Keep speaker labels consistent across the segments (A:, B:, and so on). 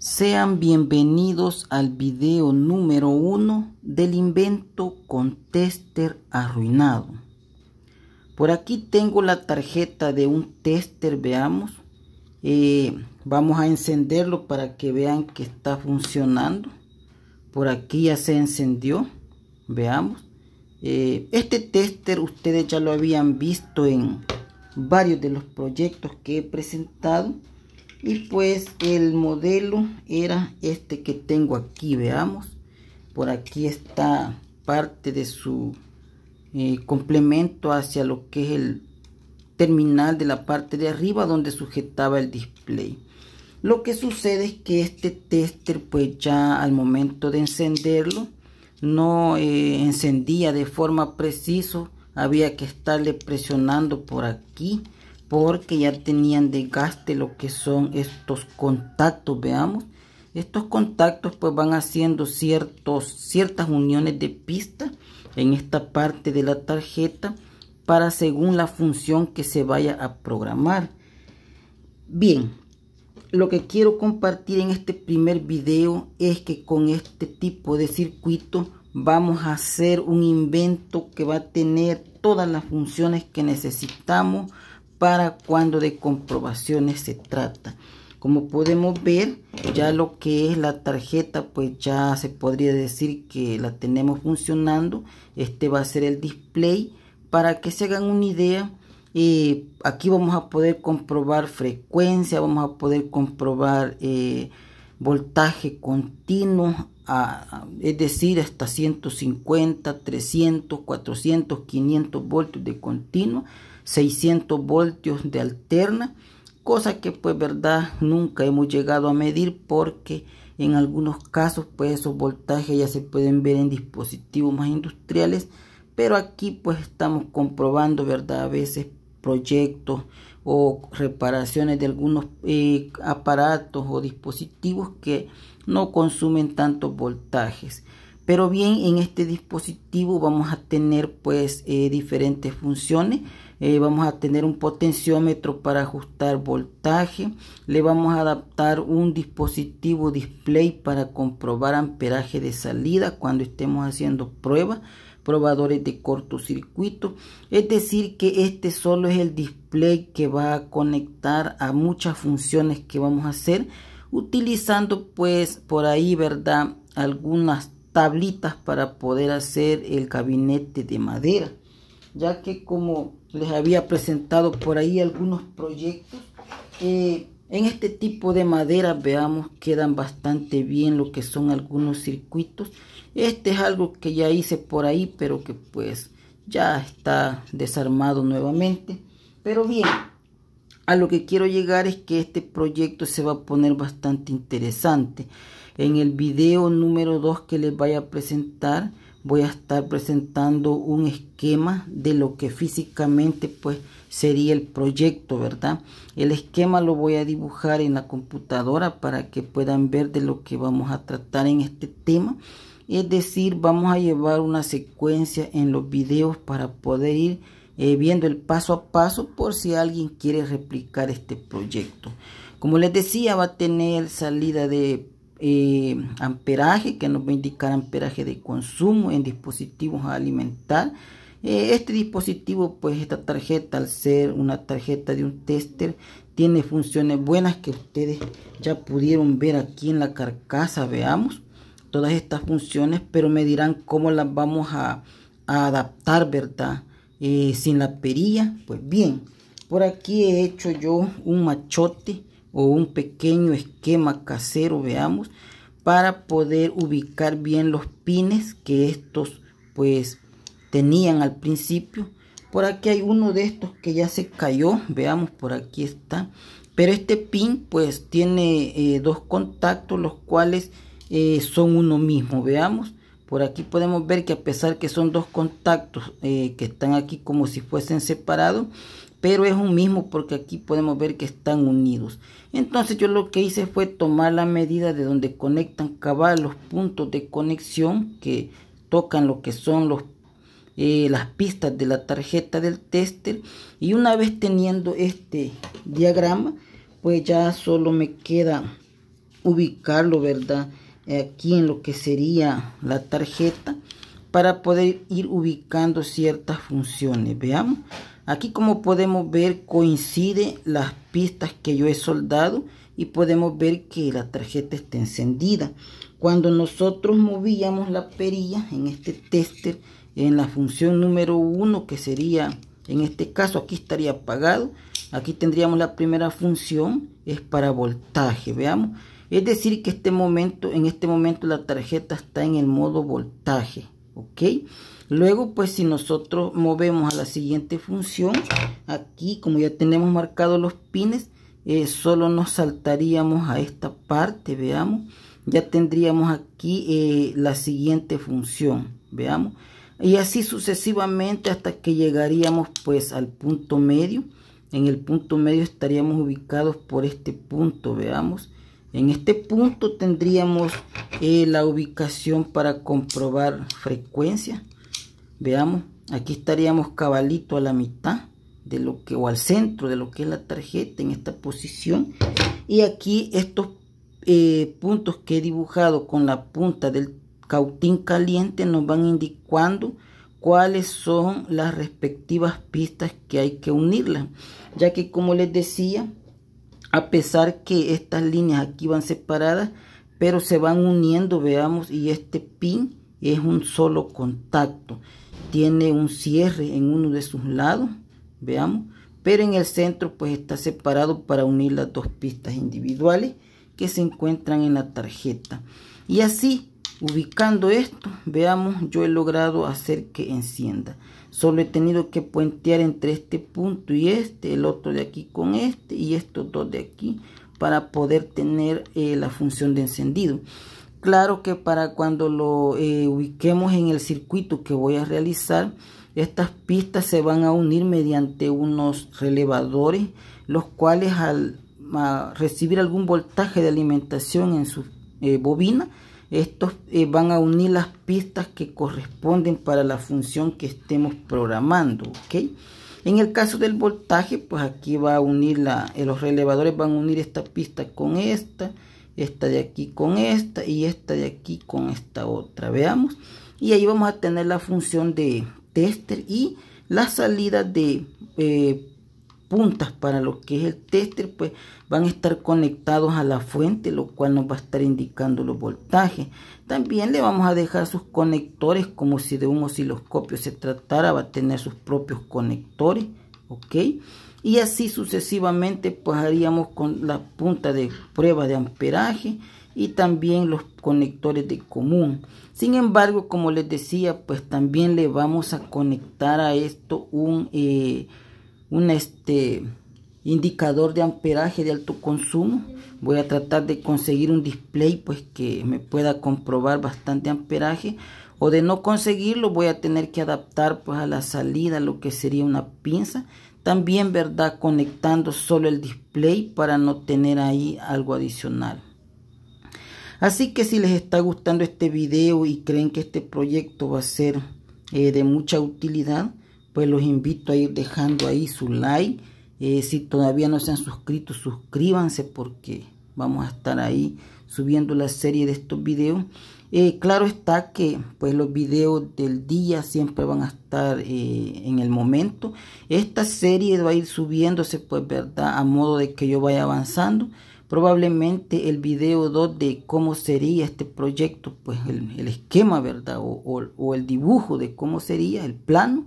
A: Sean bienvenidos al video número 1 del invento con tester arruinado. Por aquí tengo la tarjeta de un tester, veamos. Eh, vamos a encenderlo para que vean que está funcionando. Por aquí ya se encendió, veamos. Eh, este tester ustedes ya lo habían visto en varios de los proyectos que he presentado y pues el modelo era este que tengo aquí veamos por aquí está parte de su eh, complemento hacia lo que es el terminal de la parte de arriba donde sujetaba el display lo que sucede es que este tester pues ya al momento de encenderlo no eh, encendía de forma preciso había que estarle presionando por aquí porque ya tenían desgaste lo que son estos contactos, veamos. Estos contactos pues van haciendo ciertos, ciertas uniones de pista en esta parte de la tarjeta para según la función que se vaya a programar. Bien, lo que quiero compartir en este primer video es que con este tipo de circuito vamos a hacer un invento que va a tener todas las funciones que necesitamos para cuando de comprobaciones se trata. Como podemos ver, ya lo que es la tarjeta, pues ya se podría decir que la tenemos funcionando. Este va a ser el display. Para que se hagan una idea, eh, aquí vamos a poder comprobar frecuencia, vamos a poder comprobar eh, voltaje continuo, es decir, hasta 150, 300, 400, 500 voltios de continuo. 600 voltios de alterna, cosa que pues verdad nunca hemos llegado a medir porque en algunos casos pues esos voltajes ya se pueden ver en dispositivos más industriales, pero aquí pues estamos comprobando verdad a veces proyectos o reparaciones de algunos eh, aparatos o dispositivos que no consumen tantos voltajes. Pero bien, en este dispositivo vamos a tener pues eh, diferentes funciones. Eh, vamos a tener un potenciómetro para ajustar voltaje. Le vamos a adaptar un dispositivo display para comprobar amperaje de salida cuando estemos haciendo pruebas probadores de cortocircuito es decir que este solo es el display que va a conectar a muchas funciones que vamos a hacer utilizando pues por ahí verdad algunas tablitas para poder hacer el gabinete de madera ya que como les había presentado por ahí algunos proyectos eh, en este tipo de madera veamos quedan bastante bien lo que son algunos circuitos este es algo que ya hice por ahí pero que pues ya está desarmado nuevamente pero bien a lo que quiero llegar es que este proyecto se va a poner bastante interesante. En el video número 2 que les vaya a presentar, voy a estar presentando un esquema de lo que físicamente pues sería el proyecto, ¿verdad? El esquema lo voy a dibujar en la computadora para que puedan ver de lo que vamos a tratar en este tema. Es decir, vamos a llevar una secuencia en los videos para poder ir eh, viendo el paso a paso por si alguien quiere replicar este proyecto. Como les decía, va a tener salida de eh, amperaje que nos va a indicar amperaje de consumo en dispositivos a alimentar. Eh, este dispositivo, pues esta tarjeta, al ser una tarjeta de un tester, tiene funciones buenas que ustedes ya pudieron ver aquí en la carcasa. Veamos todas estas funciones, pero me dirán cómo las vamos a adaptar, ¿verdad? Eh, sin la perilla, pues bien, por aquí he hecho yo un machote o un pequeño esquema casero, veamos, para poder ubicar bien los pines que estos pues tenían al principio. Por aquí hay uno de estos que ya se cayó, veamos, por aquí está. Pero este pin pues tiene eh, dos contactos los cuales eh, son uno mismo, veamos. Por aquí podemos ver que a pesar que son dos contactos eh, que están aquí como si fuesen separados, pero es un mismo porque aquí podemos ver que están unidos. Entonces yo lo que hice fue tomar la medida de donde conectan cabal los puntos de conexión que tocan lo que son los, eh, las pistas de la tarjeta del tester y una vez teniendo este diagrama pues ya solo me queda ubicarlo verdad aquí en lo que sería la tarjeta para poder ir ubicando ciertas funciones. Veamos, aquí como podemos ver coincide las pistas que yo he soldado y podemos ver que la tarjeta está encendida. Cuando nosotros movíamos la perilla en este tester, en la función número 1 que sería, en este caso aquí estaría apagado, aquí tendríamos la primera función, es para voltaje, veamos. Es decir, que este momento, en este momento la tarjeta está en el modo voltaje. ¿Ok? Luego, pues si nosotros movemos a la siguiente función, aquí como ya tenemos marcados los pines, eh, solo nos saltaríamos a esta parte, veamos. Ya tendríamos aquí eh, la siguiente función, veamos. Y así sucesivamente hasta que llegaríamos pues al punto medio. En el punto medio estaríamos ubicados por este punto, veamos. En este punto tendríamos eh, la ubicación para comprobar frecuencia. Veamos, aquí estaríamos cabalito a la mitad de lo que o al centro de lo que es la tarjeta en esta posición. Y aquí estos eh, puntos que he dibujado con la punta del cautín caliente nos van indicando cuáles son las respectivas pistas que hay que unirlas. Ya que como les decía, a pesar que estas líneas aquí van separadas pero se van uniendo veamos y este pin es un solo contacto tiene un cierre en uno de sus lados veamos pero en el centro pues está separado para unir las dos pistas individuales que se encuentran en la tarjeta y así Ubicando esto, veamos, yo he logrado hacer que encienda. Solo he tenido que puentear entre este punto y este, el otro de aquí con este y estos dos de aquí para poder tener eh, la función de encendido. Claro que para cuando lo eh, ubiquemos en el circuito que voy a realizar, estas pistas se van a unir mediante unos relevadores, los cuales al recibir algún voltaje de alimentación en su eh, bobina, estos eh, van a unir las pistas que corresponden para la función que estemos programando. ¿ok? En el caso del voltaje, pues aquí va a unir la, eh, los relevadores, van a unir esta pista con esta, esta de aquí con esta y esta de aquí con esta otra. Veamos. Y ahí vamos a tener la función de tester y la salida de eh, puntas para lo que es el tester pues van a estar conectados a la fuente lo cual nos va a estar indicando los voltajes también le vamos a dejar sus conectores como si de un osciloscopio se tratara va a tener sus propios conectores ok y así sucesivamente pues haríamos con la punta de prueba de amperaje y también los conectores de común. Sin embargo, como les decía, pues también le vamos a conectar a esto un, eh, un este indicador de amperaje de alto consumo voy a tratar de conseguir un display pues que me pueda comprobar bastante amperaje o de no conseguirlo voy a tener que adaptar pues a la salida lo que sería una pinza también verdad conectando solo el display para no tener ahí algo adicional así que si les está gustando este video y creen que este proyecto va a ser eh, de mucha utilidad pues los invito a ir dejando ahí su like. Eh, si todavía no se han suscrito, suscríbanse porque vamos a estar ahí subiendo la serie de estos videos. Eh, claro está que pues los videos del día siempre van a estar eh, en el momento. Esta serie va a ir subiéndose pues verdad a modo de que yo vaya avanzando. Probablemente el video 2 de cómo sería este proyecto, pues el, esquema verdad o el dibujo de cómo sería el plano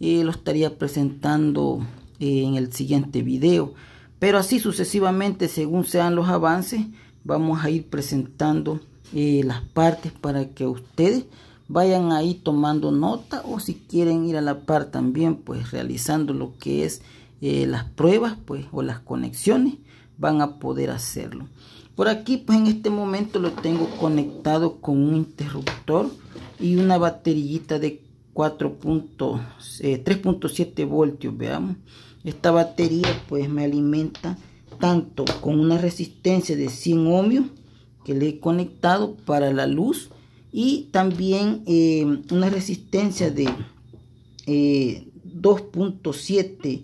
A: y lo estaría presentando eh, en el siguiente video. Pero así sucesivamente, según sean los avances, vamos a ir presentando eh, las partes para que ustedes vayan ahí tomando nota o si quieren ir a la par también, pues realizando lo que es eh, las pruebas pues, o las conexiones, van a poder hacerlo. Por aquí, pues en este momento lo tengo conectado con un interruptor y una baterillita de 3.7 eh, voltios, veamos. Esta batería pues me alimenta tanto con una resistencia de 100 ohmios que le he conectado para la luz y también eh, una resistencia de 2.7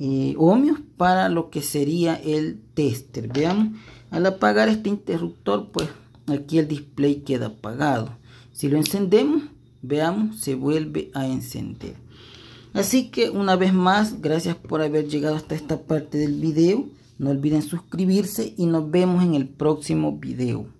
A: eh, ohmios para lo que sería el tester veamos al apagar este interruptor pues aquí el display queda apagado si lo encendemos Veamos, se vuelve a encender. Así que una vez más, gracias por haber llegado hasta esta parte del video. No olviden suscribirse y nos vemos en el próximo video.